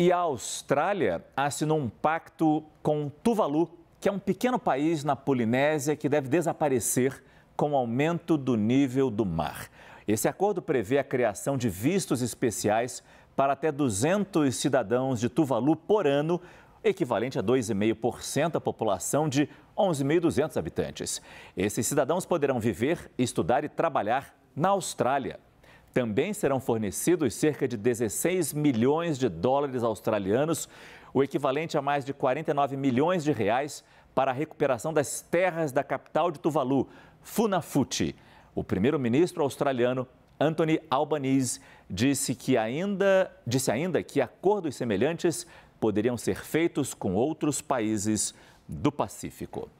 E a Austrália assinou um pacto com Tuvalu, que é um pequeno país na Polinésia que deve desaparecer com o aumento do nível do mar. Esse acordo prevê a criação de vistos especiais para até 200 cidadãos de Tuvalu por ano, equivalente a 2,5% da população de 11.200 habitantes. Esses cidadãos poderão viver, estudar e trabalhar na Austrália. Também serão fornecidos cerca de 16 milhões de dólares australianos, o equivalente a mais de 49 milhões de reais, para a recuperação das terras da capital de Tuvalu, Funafuti. O primeiro-ministro australiano Anthony Albanese disse que ainda disse ainda que acordos semelhantes poderiam ser feitos com outros países do Pacífico.